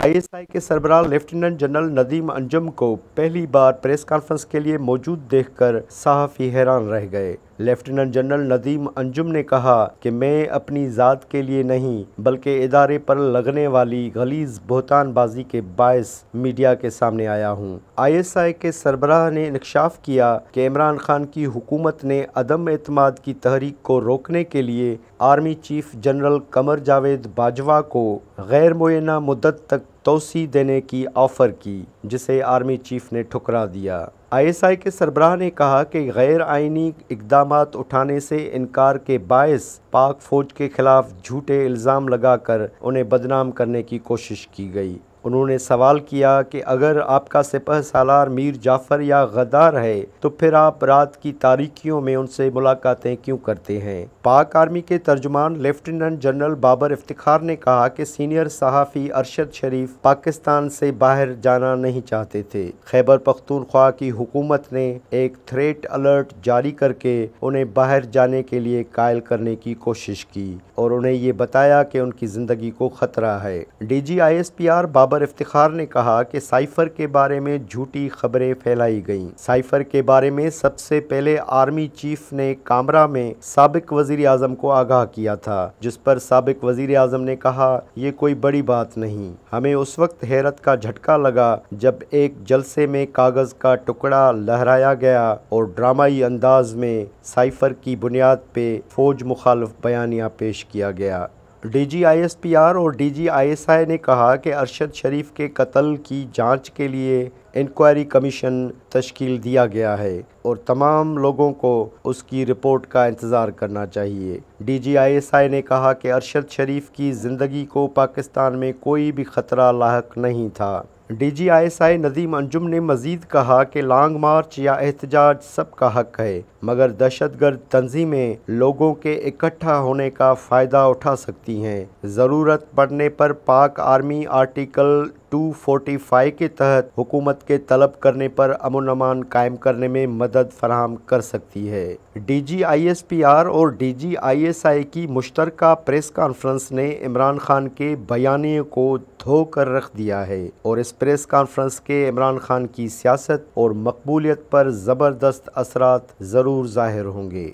ISI के सरबराह lieutenant general Nadeem Anjum को पहली बार प्रेस कॉन्फ्रेंस के लिए मौजूद देखकर सहाफ़ी हैरान रह गए लेफ्टिनेंट जनरल नदीम अंजुम ने कहा कि मैं अपनी ज़ात के लिए नहीं बल्कि इदारे पर लगने वाली गलीज बहतानबाजी के बायस मीडिया के सामने आया हूँ आई एस आई के सरबराह ने इंकशाफ किया कि इमरान खान की हुकूमत ने अदम अतमाद की तहरीक को रोकने के लिए army chief general Qamar Javed Bajwa को गैर मुयना मुद्दत तक तोसी देने की ऑफ़र की जिसे आर्मी चीफ ने ठुकरा दिया आईएसआई के सरबराह ने कहा कि गैर आइनी इकदाम उठाने से इनकार के बायस पाक फौज के खिलाफ झूठे इल्ज़ाम लगाकर उन्हें बदनाम करने की कोशिश की गई उन्होंने सवाल किया कि अगर आपका सिपह सालार मीर जाफ़र या गद्दार है तो फिर आप रात की तारीखियों में उनसे मुलाकातें क्यों करते हैं पाक आर्मी के तर्जुमान लेफ्टिनेंट जनरल बाबर इफ्तार ने कहा कि सीनियर सहाफ़ी अरशद शरीफ पाकिस्तान से बाहर जाना नहीं चाहते थे खैबर पख्तूनख्वा की हुकूमत ने एक थ्रेट अलर्ट जारी करके उन्हें बाहर जाने के लिए कायल करने की कोशिश की और उन्हें ये बताया कि उनकी ज़िंदगी को ख़तरा है D G I S P R Babar Babar Iftikhar ने कहा कि साइफर के बारे में झूठी खबरें फैलाई गईं। साइफर के बारे में सबसे पहले आर्मी चीफ ने कामरा में सबक वजीर अजम को आगाह किया था जिस पर सबक वजीर अजम ने कहा यह कोई बड़ी बात नहीं हमें उस वक्त हैरत का झटका लगा जब एक जलसे में कागज का टुकड़ा लहराया गया और ड्रामाई अंदाज में साइफर की बुनियाद पे फौज मुखालफ बयानिया पेश किया गया डीजीआईएसपीआर और डीजीआईएसआई ने कहा कि अरशद शरीफ के कत्ल की जांच के लिए इंक्वायरी कमीशन तश्कील दिया गया है और तमाम लोगों को उसकी रिपोर्ट का इंतज़ार करना चाहिए डी जी आई एस आई ने कहा कि अरशद शरीफ की ज़िंदगी को पाकिस्तान में कोई भी ख़तरा लाक नहीं था D G I S I Nadeem Anjum ने मजीद कहा कि लॉन्ग मार्च या एहतजाज सबका हक है मगर दहशत गर्द तंजीमें लोगों के इकट्ठा होने का फ़ायदा उठा सकती हैं ज़रूरत पड़ने पर पाक आर्मी आर्टिकल 245 के तहत हुकूमत के तलब करने पर अमन अमान कायम करने में मदद मदद फराम कर सकती है D G I S P R और D G I S I की मुश्तर प्रेस कॉन्फ्रेंस ने इमरान खान के बयानी को धो कर रख दिया है और इस प्रेस कॉन्फ्रेंस के इमरान खान की सियासत और मकबूलियत पर ज़बरदस्त असरा ज़रूर ज़ाहिर होंगे